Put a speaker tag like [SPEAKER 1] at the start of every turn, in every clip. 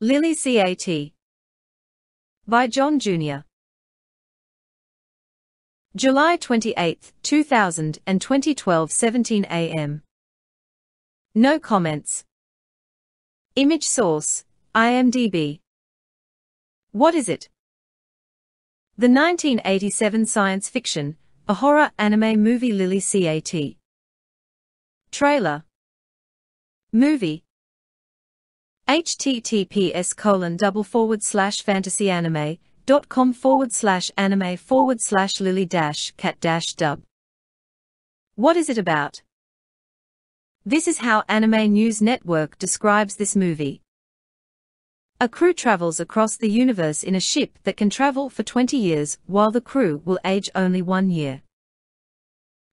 [SPEAKER 1] Lily C.A.T. by John Jr. July 28, 2000 and 2012 17 a.m. No comments.
[SPEAKER 2] Image source, IMDb. What is it? The 1987 science fiction, a horror anime movie Lily C.A.T. Trailer. Movie https colon double forward slash fantasyanime.com forward slash anime forward slash lily dash cat dash dub. What is it about? This is how Anime News Network describes this movie. A crew travels across the universe in a ship that can travel for 20 years, while the crew will age only one year.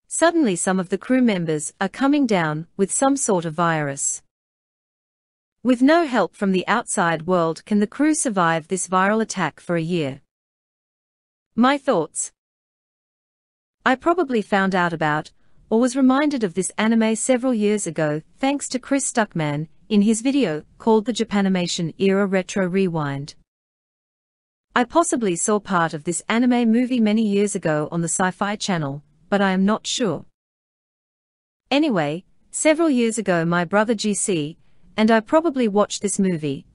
[SPEAKER 2] Suddenly some of the crew members are coming down with some sort of virus. With no help from the outside world can the crew survive this viral attack for a year. My thoughts. I probably found out about, or was reminded of this anime several years ago thanks to Chris Stuckman in his video called the Japanimation Era Retro Rewind. I possibly saw part of this anime movie many years ago on the Sci-Fi Channel, but I am not sure. Anyway, several years ago my brother GC and I probably watched this movie.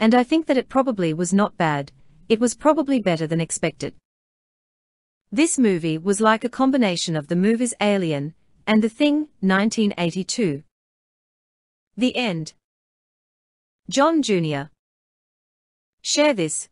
[SPEAKER 2] And I think that it probably was not bad, it was probably better than expected. This movie was like a combination of the movies Alien and The Thing, 1982. The End
[SPEAKER 1] John Jr. Share this.